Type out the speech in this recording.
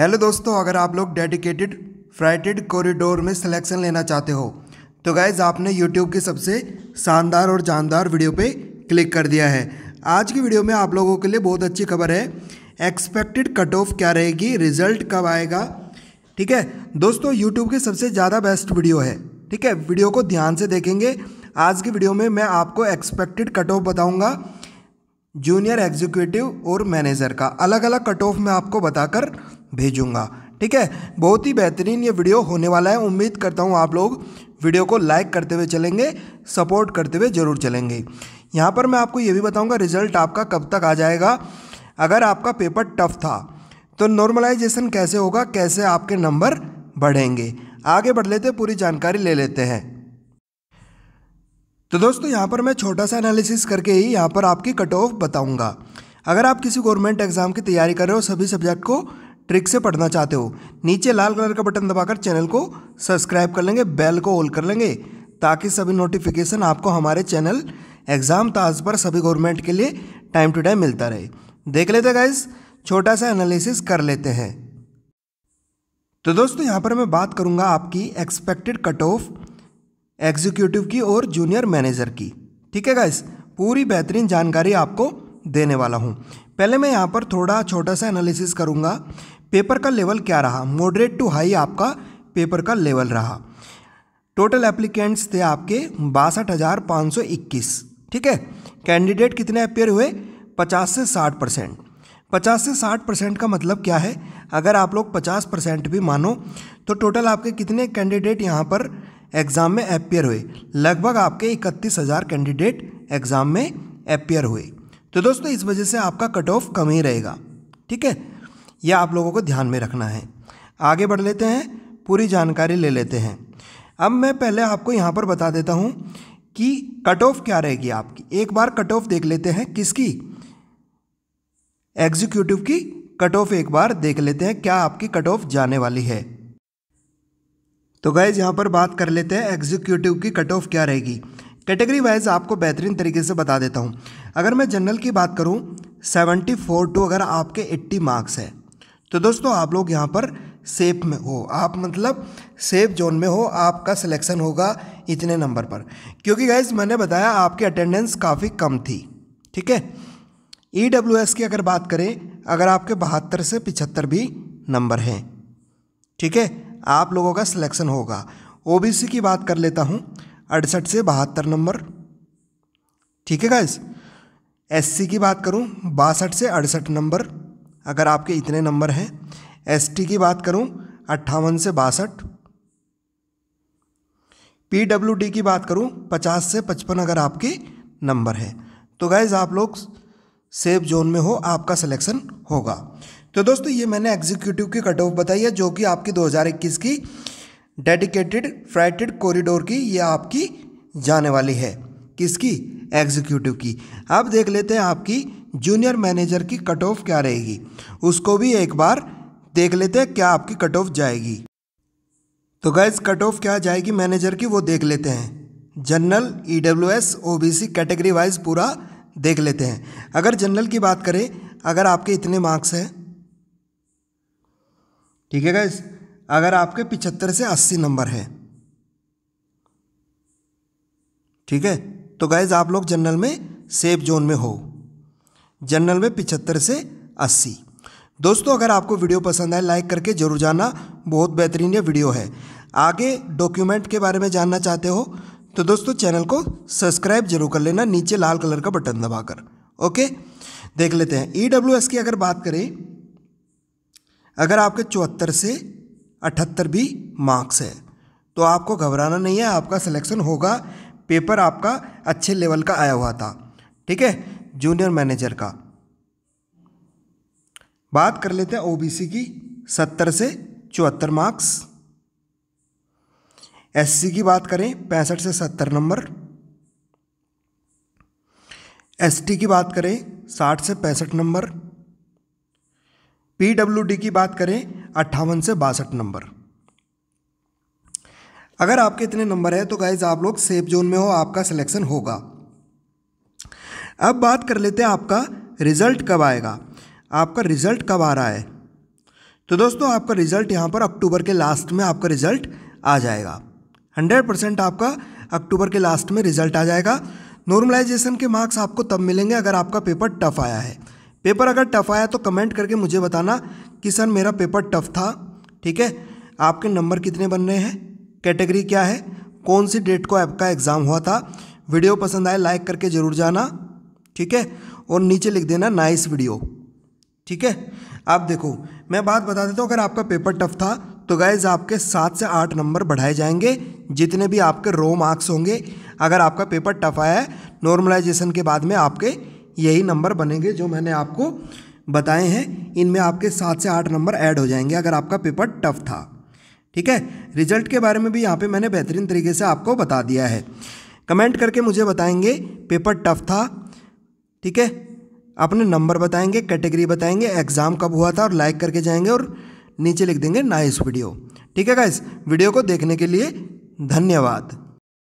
hello दोस्तों अगर आप लोग डेडिकेटेड फ्राइटेड कॉरिडोर में सिलेक्शन लेना चाहते हो तो गाइज़ आपने यूट्यूब की सबसे शानदार और जानदार वीडियो पे क्लिक कर दिया है आज की वीडियो में आप लोगों के लिए बहुत अच्छी खबर है एक्सपेक्टेड कट ऑफ क्या रहेगी रिजल्ट कब आएगा ठीक है दोस्तों यूट्यूब की सबसे ज़्यादा बेस्ट वीडियो है ठीक है वीडियो को ध्यान से देखेंगे आज की वीडियो में मैं आपको एक्सपेक्टेड कट ऑफ बताऊँगा जूनियर एग्जीक्यूटिव और मैनेजर का अलग अलग कट ऑफ मैं आपको बताकर भेजूंगा ठीक है बहुत ही बेहतरीन ये वीडियो होने वाला है उम्मीद करता हूँ आप लोग वीडियो को लाइक करते हुए चलेंगे सपोर्ट करते हुए ज़रूर चलेंगे यहाँ पर मैं आपको ये भी बताऊँगा रिजल्ट आपका कब तक आ जाएगा अगर आपका पेपर टफ था तो नॉर्मलाइजेशन कैसे होगा कैसे आपके नंबर बढ़ेंगे आगे बढ़ लेते पूरी जानकारी ले लेते हैं तो दोस्तों यहाँ पर मैं छोटा सा एनालिसिस करके ही यहाँ पर आपकी कट ऑफ बताऊँगा अगर आप किसी गवर्नमेंट एग्ज़ाम की तैयारी कर रहे हो सभी सब्जेक्ट को ट्रिक से पढ़ना चाहते हो नीचे लाल कलर का बटन दबाकर चैनल को सब्सक्राइब कर लेंगे बेल को ऑल कर लेंगे ताकि सभी नोटिफिकेशन आपको हमारे चैनल एग्ज़ाम ताज पर सभी गवर्नमेंट के लिए टाइम टू टाइम मिलता रहे देख लेते गाइज छोटा सा एनालिसिस कर लेते हैं तो दोस्तों यहाँ पर मैं बात करूँगा आपकी एक्सपेक्टेड कट ऑफ एग्जीक्यूटिव की और जूनियर मैनेजर की ठीक है गाइस पूरी बेहतरीन जानकारी आपको देने वाला हूँ पहले मैं यहाँ पर थोड़ा छोटा सा एनालिसिस करूँगा पेपर का लेवल क्या रहा मॉडरेट टू हाई आपका पेपर का लेवल रहा टोटल एप्लीकेंट्स थे आपके बासठ हज़ार पाँच सौ इक्कीस ठीक है कैंडिडेट कितने अपेयर हुए पचास से साठ परसेंट पचास से साठ परसेंट का मतलब क्या है अगर आप लोग पचास परसेंट भी मानो तो टोटल आपके कितने कैंडिडेट यहाँ पर एग्ज़ाम में अपेयर हुए लगभग आपके इकतीस हज़ार कैंडिडेट एग्ज़ाम में अपेयर हुए तो दोस्तों इस वजह से आपका कट ऑफ कम ही रहेगा ठीक है यह आप लोगों को ध्यान में रखना है आगे बढ़ लेते हैं पूरी जानकारी ले लेते हैं अब मैं पहले आपको यहाँ पर बता देता हूँ कि कट ऑफ क्या रहेगी आपकी एक बार कट ऑफ देख लेते हैं किसकी एग्जीक्यूटिव की कट ऑफ एक बार देख लेते हैं क्या आपकी कट ऑफ जाने वाली है तो गैज़ यहाँ पर बात कर लेते हैं एग्जीक्यूटिव की कट ऑफ क्या रहेगी कैटेगरी वाइज आपको बेहतरीन तरीके से बता देता हूँ अगर मैं जनरल की बात करूँ सेवेंटी फोर टू अगर आपके एट्टी मार्क्स है तो दोस्तों आप लोग यहाँ पर सेफ में हो आप मतलब सेफ जोन में हो आपका सिलेक्शन होगा इतने नंबर पर क्योंकि गाइज मैंने बताया आपकी अटेंडेंस काफ़ी कम थी ठीक है ई e की अगर बात करें अगर आपके बहत्तर से पिछहत्तर भी नंबर हैं ठीक है आप लोगों का सिलेक्शन होगा ओ की बात कर लेता हूँ अड़सठ से बहत्तर नंबर ठीक है गाइज एस की बात करूँ बासठ से अड़सठ नंबर अगर आपके इतने नंबर हैं एसटी की बात करूं अट्ठावन से बासठ पीडब्ल्यूडी की बात करूं पचास से पचपन अगर आपके नंबर हैं तो गैज़ आप लोग सेफ जोन में हो आपका सिलेक्शन होगा तो दोस्तों ये मैंने एग्जीक्यूटिव की कट ऑफ बताई है जो कि आपकी 2021 की डेडिकेटेड फ्राइटेड कॉरिडोर की ये आपकी जाने वाली है किसकी एग्जीक्यूटिव की अब देख लेते हैं आपकी जूनियर मैनेजर की कट ऑफ क्या रहेगी उसको भी एक बार देख लेते हैं क्या आपकी कट ऑफ जाएगी तो गैस कट ऑफ क्या जाएगी मैनेजर की वो देख लेते हैं general E W S O B C category wise पूरा देख लेते हैं अगर जनरल की बात करें अगर आपके इतने मार्क्स हैं ठीक है गैस अगर आपके पिछहत्तर से अस्सी नंबर है ठीक है तो गैज़ आप लोग जनरल में सेफ जोन में हो जनरल में पिचहत्तर से अस्सी दोस्तों अगर आपको वीडियो पसंद आए लाइक करके जरूर जाना बहुत बेहतरीन ये वीडियो है आगे डॉक्यूमेंट के बारे में जानना चाहते हो तो दोस्तों चैनल को सब्सक्राइब जरूर कर लेना नीचे लाल कलर का बटन दबाकर ओके देख लेते हैं ई e की अगर बात करें अगर आपके चौहत्तर से अठहत्तर भी मार्क्स है तो आपको घबराना नहीं है आपका सिलेक्शन होगा पेपर आपका अच्छे लेवल का आया हुआ था ठीक है जूनियर मैनेजर का बात कर लेते हैं ओबीसी की सत्तर से चौहत्तर मार्क्स एससी की बात करें पैंसठ से सत्तर नंबर एसटी की बात करें साठ से पैंसठ नंबर पीडब्ल्यूडी की बात करें अट्ठावन से बासठ नंबर अगर आपके इतने नंबर है तो गाइज आप लोग सेफ जोन में हो आपका सिलेक्शन होगा अब बात कर लेते हैं आपका रिज़ल्ट कब आएगा आपका रिज़ल्ट कब आ रहा है तो दोस्तों आपका रिज़ल्ट यहाँ पर अक्टूबर के लास्ट में आपका रिज़ल्ट आ जाएगा हंड्रेड परसेंट आपका अक्टूबर के लास्ट में रिज़ल्ट आ जाएगा नॉर्मलाइजेशन के मार्क्स आपको तब मिलेंगे अगर आपका पेपर टफ आया है पेपर अगर टफ आया तो कमेंट करके मुझे बताना कि सर मेरा पेपर टफ था ठीक है आपके नंबर कितने बन रहे हैं कैटेगरी क्या है कौन सी डेट को आपका एग्ज़ाम हुआ था वीडियो पसंद आए लाइक करके ज़रूर जाना ठीक है और नीचे लिख देना नाइस वीडियो ठीक है आप देखो मैं बात बता देता हूँ अगर आपका पेपर टफ था तो गाइज आपके सात से आठ नंबर बढ़ाए जाएंगे जितने भी आपके रो मार्क्स होंगे अगर आपका पेपर टफ आया है नॉर्मलाइजेशन के बाद में आपके यही नंबर बनेंगे जो मैंने आपको बताए हैं इनमें आपके सात से आठ नंबर ऐड हो जाएंगे अगर आपका पेपर टफ था ठीक है रिजल्ट के बारे में भी यहाँ पे मैंने बेहतरीन तरीके से आपको बता दिया है कमेंट करके मुझे बताएंगे पेपर टफ था ठीक है अपने नंबर बताएंगे कैटेगरी बताएंगे एग्ज़ाम कब हुआ था और लाइक करके जाएंगे और नीचे लिख देंगे नाइस वीडियो ठीक है गाइस वीडियो को देखने के लिए धन्यवाद